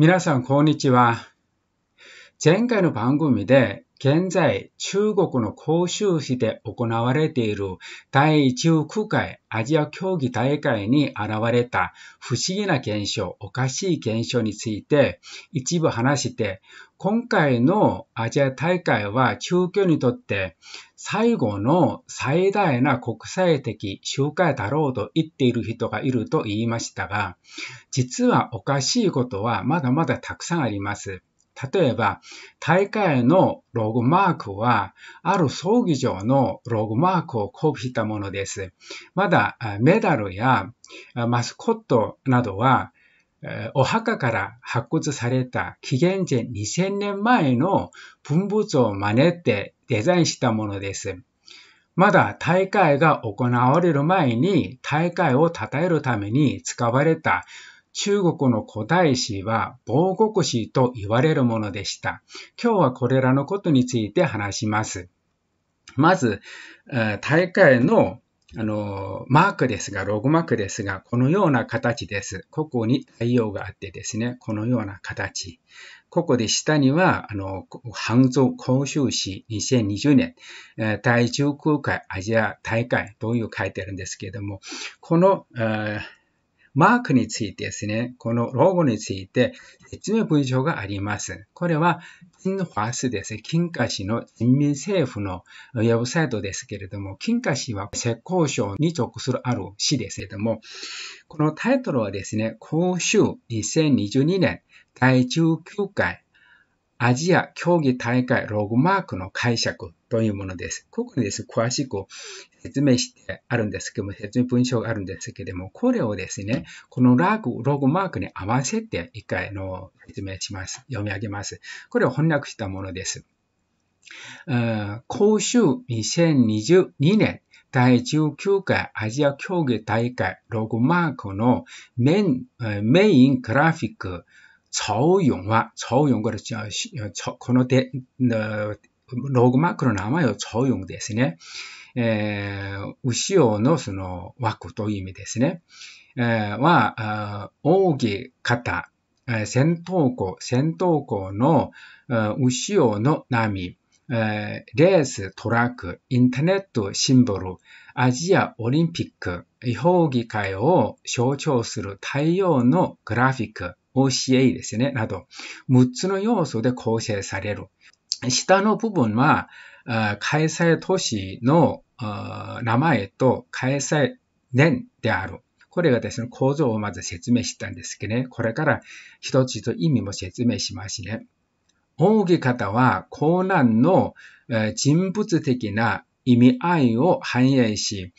皆さん、こんにちは。前回の番組で、現在、中国の広州市で行われている第19回アジア競技大会に現れた不思議な現象、おかしい現象について一部話して、今回のアジア大会は中京にとって最後の最大な国際的集会だろうと言っている人がいると言いましたが、実はおかしいことはまだまだたくさんあります。例えば、大会のログマークは、ある葬儀場のログマークを交付したものです。まだメダルやマスコットなどは、お墓から発掘された紀元前2000年前の文物を真似てデザインしたものです。まだ大会が行われる前に大会を称えるために使われた中国の古代史は防国史と言われるものでした。今日はこれらのことについて話します。まず、大会のあの、マークですが、ロゴマークですが、このような形です。ここに太陽があってですね、このような形。ここで下には、あの、杭州広州市2020年、第19回アジア大会という書いてあるんですけれども、この、マークについてですね、このロゴについて説明文章があります。これは、金華市ですね、金華市の人民政府のウェブサイトですけれども、金華市は浙江省に属するある市ですけれども、このタイトルはですね、公衆2022年第19回アジア競技大会ログマークの解釈というものです。ここにですね、詳しく説明してあるんですけども、説明文章があるんですけども、これをですね、このラグ、ログマークに合わせて一回の説明します。読み上げます。これを翻訳したものです。公衆2022年第19回アジア競技大会ログマークのメイングラフィック曹勇は、曹勇これ、この手、ログマックの名前を曹勇ですね。えー、後ろのその枠という意味ですね。えー、は、大義方、戦闘校、戦闘校の後ろの波、レース、トラック、インターネット、シンボル、アジアオリンピック、違法議会を象徴する太陽のグラフィック、OCA ですね、など、6つの要素で構成される。下の部分は、開催都市の名前と開催年である。これがですね、構造をまず説明したんですけどね、これから一つつ意味も説明しますね。奥義方は、江南の人物的な意味合いを反映し、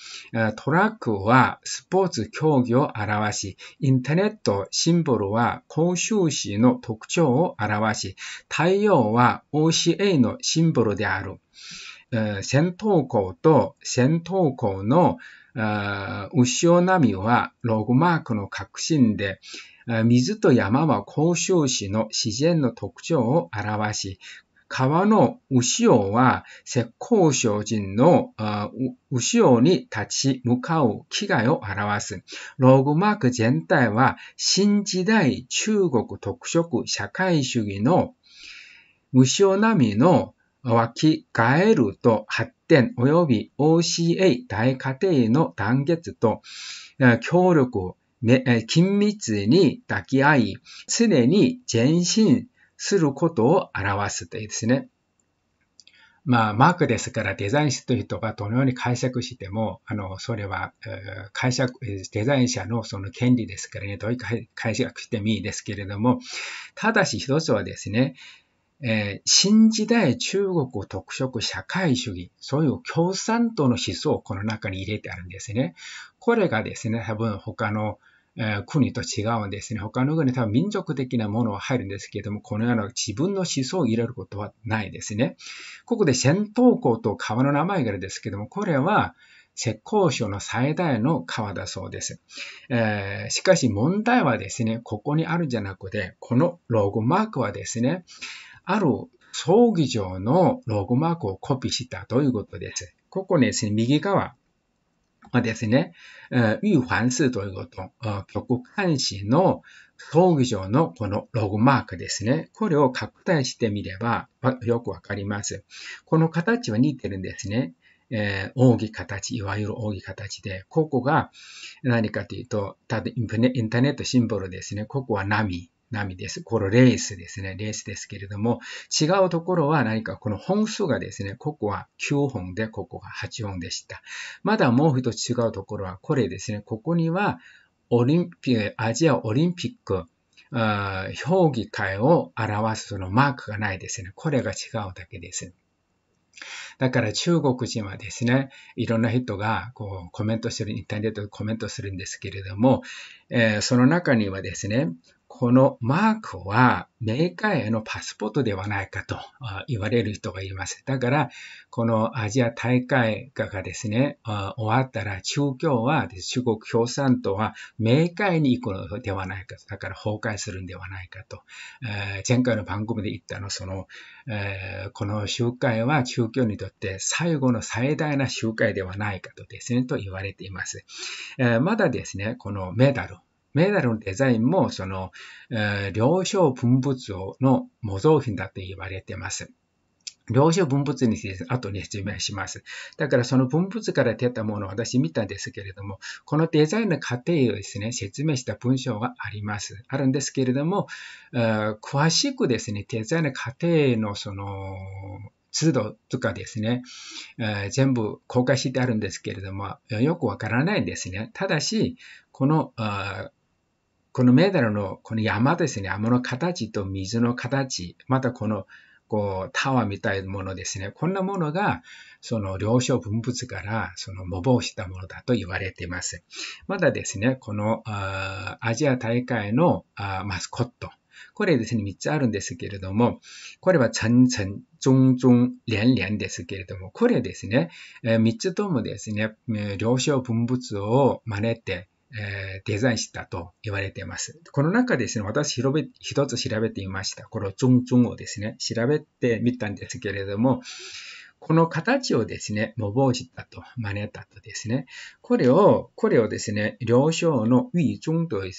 トラックはスポーツ競技を表し、インターネットシンボルは公州市の特徴を表し、太陽は OCA のシンボルである。戦闘校と戦闘校の後ろ波はログマークの核心で、水と山は公州市の自然の特徴を表し、川の後ろは、石膏小人の後ろに立ち向かう機会を表す。ローグマーク全体は、新時代中国特色社会主義の潮並みの湧き返ると発展及び OCA 大家庭の団結と協力緊密に抱き合い、常に前進することを表すというですね。まあ、マークですからデザインした人がどのように解釈しても、あの、それは、解釈、デザイン者のその権利ですからね、どういう解釈してもいいですけれども、ただし一つはですね、えー、新時代中国特色社会主義、そういう共産党の思想をこの中に入れてあるんですね。これがですね、多分他の国と違うんですね。他の国は多分民族的なものは入るんですけれども、このような自分の思想を入れることはないですね。ここで戦闘港と川の名前があるんですけども、これは石膏省の最大の川だそうです、えー、しかし問題はですね、ここにあるんじゃなくて、このロゴマークはですね、ある葬儀場のロゴマークをコピーしたということです。ここにですね、右側、ですね、玉反数ということ、曲関心の葬儀場のこのロゴマークですね。これを拡大してみれば、よくわかります。この形は似てるんですね。えー、扇形、いわゆる扇形で、ここが何かというと、ただインターネットシンボルですね。ここは波。波です。このレースですね。レースですけれども、違うところは何かこの本数がですね、ここは9本で、ここが8本でした。まだもう一つ違うところは、これですね、ここにはオリンピック、アジアオリンピック、評議会を表すそのマークがないですね。これが違うだけです。だから中国人はですね、いろんな人がこうコメントする、インターネットでコメントするんですけれども、えー、その中にはですね、このマークはメーカーへのパスポートではないかと言われる人がいます。だから、このアジア大会がですね、終わったら中共は、中国共産党はメーカーに行くのではないかと。だから崩壊するんではないかと。前回の番組で言ったの、その、この集会は中共にとって最後の最大な集会ではないかとですね、と言われています。まだですね、このメダル、メダルのデザインも、その、えー、承文物の模造品だと言われています。了承文物について後に説明します。だからその文物から出たものを私見たんですけれども、このデザインの過程をですね、説明した文章があります。あるんですけれども、え詳しくですね、デザインの過程のその、通度とかですね、えー、全部公開してあるんですけれども、よくわからないんですね。ただし、この、このメダルのこの山ですね、山の形と水の形、またこのこうタワーみたいなものですね、こんなものがその領承文物からその模倣したものだと言われています。まだですね、このアジア大会のマスコット、これですね、3つあるんですけれども、これはちゃんちゃん、ちょんちょん、れんですけれども、これですね、3つともですね、領承文物を真似て、えデザインしたと言われています。この中ですね、私一つ調べてみました。このチュンチンをですね、調べてみたんですけれども、この形をですね、模倣したと、真似たとですね、これを、これをですね、両章のウィチュンという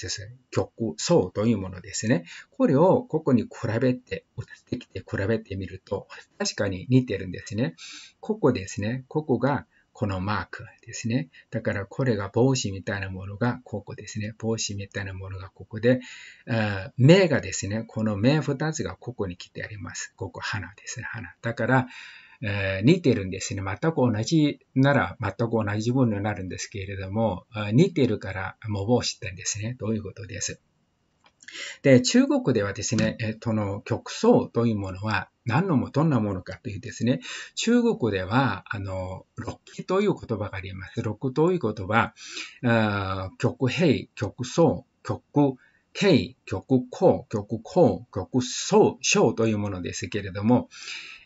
曲、そうというものですね、これをここに比べて、歌ってきて比べてみると、確かに似てるんですね。ここですね、ここがこのマークですね。だからこれが帽子みたいなものがここですね。帽子みたいなものがここで、目がですね、この目二つがここに来てあります。ここ花ですね、花。だから、似てるんですね。全く同じなら全く同じ分になるんですけれども、似てるから模倣してんですね。ということです。で、中国ではですね、えっとの、曲奏というものは、何のもどんなものかというですね、中国では、あの、六ッという言葉があります。六という言葉、曲平、曲層、曲、K、曲高、曲高、曲層、章というものですけれども、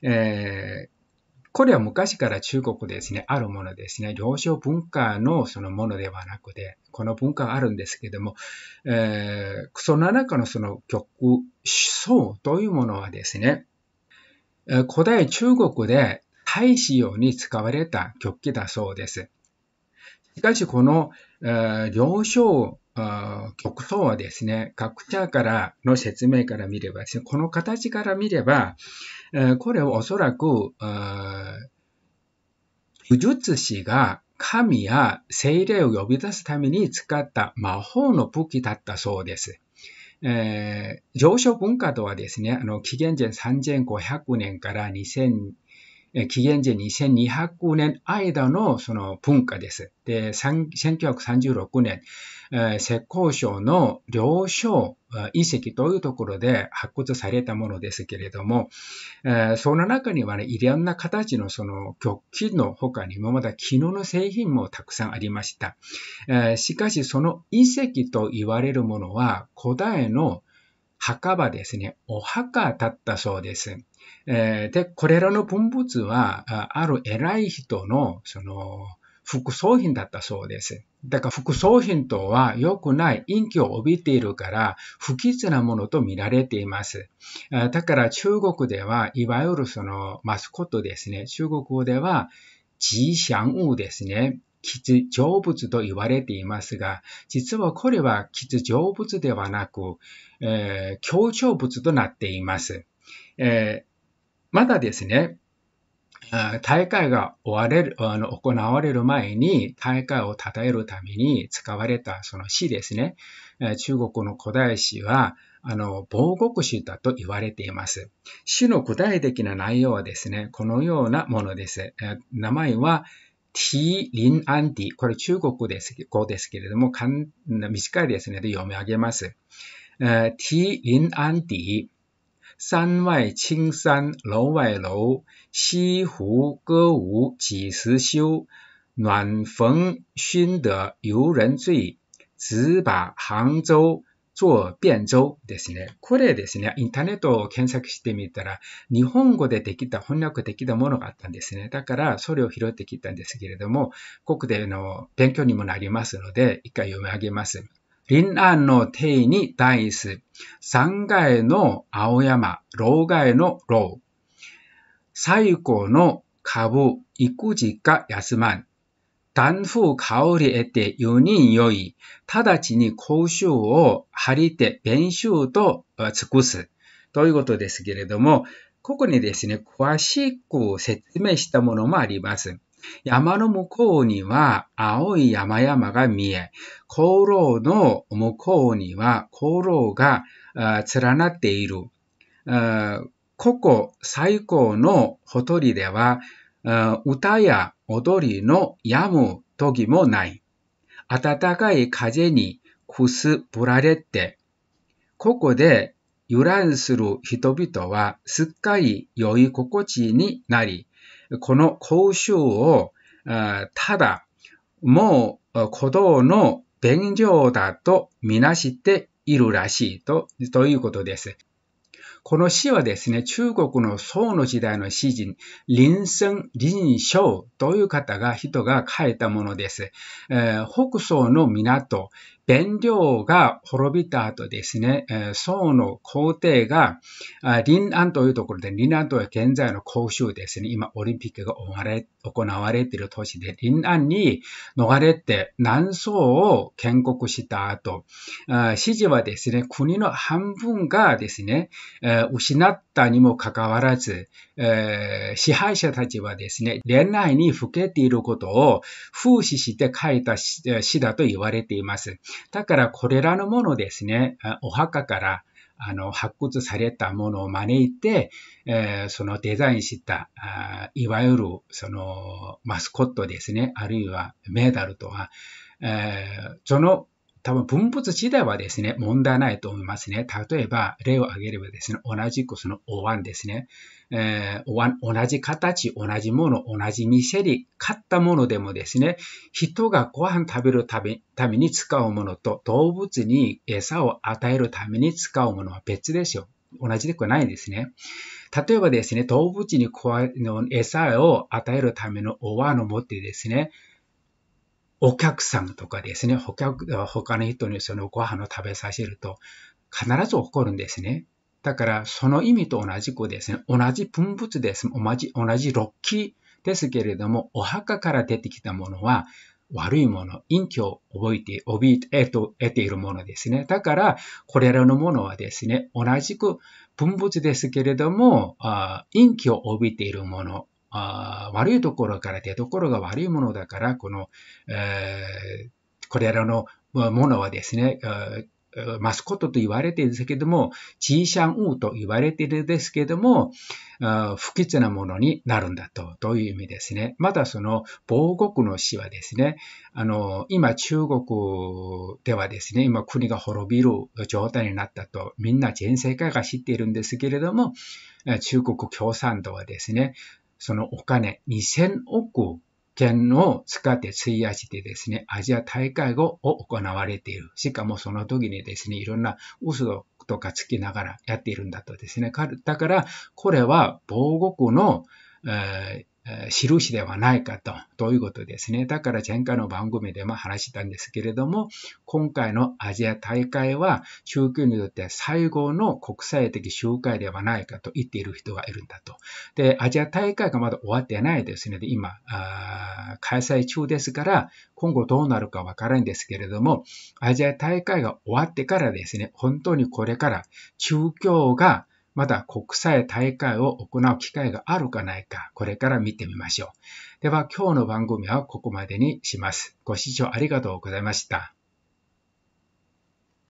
えー、これは昔から中国ですね、あるものですね、領書文化のそのものではなくて、この文化があるんですけれども、えー、その中のその曲層というものはですね、古代中国で大使用に使われた曲器だそうです。しかしこの、え両章曲奏はですね、各者からの説明から見ればですね、この形から見れば、えこれはおそらく、武術師が神や精霊を呼び出すために使った魔法の武器だったそうです。えー、上昇文化とはですね、あの、紀元前3500年から2000紀元前2200年間のその文化です。で、1936年、石膏省の領省遺跡というところで発掘されたものですけれども、その中にはね、いろんな形のその玉器の他にもまだ絹の製品もたくさんありました。しかし、その遺跡と言われるものは古代の墓場ですね、お墓だったそうです。えー、で、これらの文物は、ある偉い人の、その、副葬品だったそうです。だから副葬品とは良くない陰気を帯びているから不吉なものと見られています。だから中国ではいわゆるそのマスコットですね。中国語では吉祥物ですね。吉祥物と言われていますが、実はこれは吉祥物ではなく、えー、強調物となっています。えーまだですね、大会が終われる、あの、行われる前に、大会を称えるために使われたその詩ですね。中国の古代詩は、あの、防国詩だと言われています。詩の具体的な内容はですね、このようなものです。名前は、T リンアンディ。これ中国です語ですけれども、短いですね、で読み上げます。T リンアンディ。山外青山楼外楼，西湖歌舞几时休？暖逢熏得游人醉。只把杭州做汴州ですね。これですね、インターネットを検索してみたら、日本語でできた、翻訳できたものがあったんですね。だから、それを拾ってきたんですけれども、国での勉強にもなりますので、一回読み上げます。臨安の帝に対す、三階の青山、老街の老、最古の株、育児が休まん。断風香り得て4人よい、直ちに講習を張りて弁習と尽くす。ということですけれども、ここにですね、詳しく説明したものもあります。山の向こうには青い山々が見え、香炉の向こうには香炉が連なっている。ここ最高のほとりでは、歌や踊りのやむ時もない。暖かい風にくすぶられて、ここで油断する人々はすっかり酔い心地になり、この講習を、ただ、もう、鼓動の勉強だとみなしているらしいと、ということです。この詩はですね、中国の宋の時代の詩人、林生林章という方が、人が書いたものです。えー、北宋の港、弁領が滅びた後ですね、宋の皇帝が、林安というところで、林安とは現在の広州ですね、今オリンピックが行われている都市で、林安に逃れて南宋を建国した後、支持はですね、国の半分がですね、失ったにもかかわらず、支配者たちはですね、恋愛にふけていることを風刺して書いた詩だと言われています。だからこれらのものですね、お墓からあの発掘されたものを招いて、えー、そのデザインしたあ、いわゆるそのマスコットですね、あるいはメダルとは、えー、その多分分布図自体はですね、問題ないと思いますね。例えば、例を挙げればですね、同じくそのお椀ですね。えー、お椀、同じ形、同じもの、同じ店に買ったものでもですね、人がご飯食べるためために使うものと、動物に餌を与えるために使うものは別ですよ。同じではないんですね。例えばですね、動物に餌を与えるためのお椀を持ってですね、お客さんとかですね、他の人にそのご飯を食べさせると必ず起こるんですね。だからその意味と同じくですね、同じ分物です。同じ、同じキーですけれども、お墓から出てきたものは悪いもの、陰気を覚えて、覚えて、得ているものですね。だから、これらのものはですね、同じく分物ですけれども、陰気を帯びているもの、あ悪いところから出所が悪いものだから、この、えー、これらのものはですね、マスコットと言われているんですけども、チーシャンウーと言われているんですけども、不吉なものになるんだと、という意味ですね。またその、防国の死はですね、あの、今中国ではですね、今国が滅びる状態になったと、みんな全世界が知っているんですけれども、中国共産党はですね、そのお金2000億件を使って費やしてですね、アジア大会を行われている。しかもその時にですね、いろんな嘘とかつきながらやっているんだとですね。だから、これは防護区の、えー、印ではないかと、ということですね。だから前回の番組でも話したんですけれども、今回のアジア大会は宗教にとって最後の国際的集会ではないかと言っている人がいるんだと。で、アジア大会がまだ終わってないですね。で、今、開催中ですから、今後どうなるかわからないんですけれども、アジア大会が終わってからですね、本当にこれから宗教がまだ国際大会を行う機会があるかないか、これから見てみましょう。では今日の番組はここまでにします。ご視聴ありがとうございました。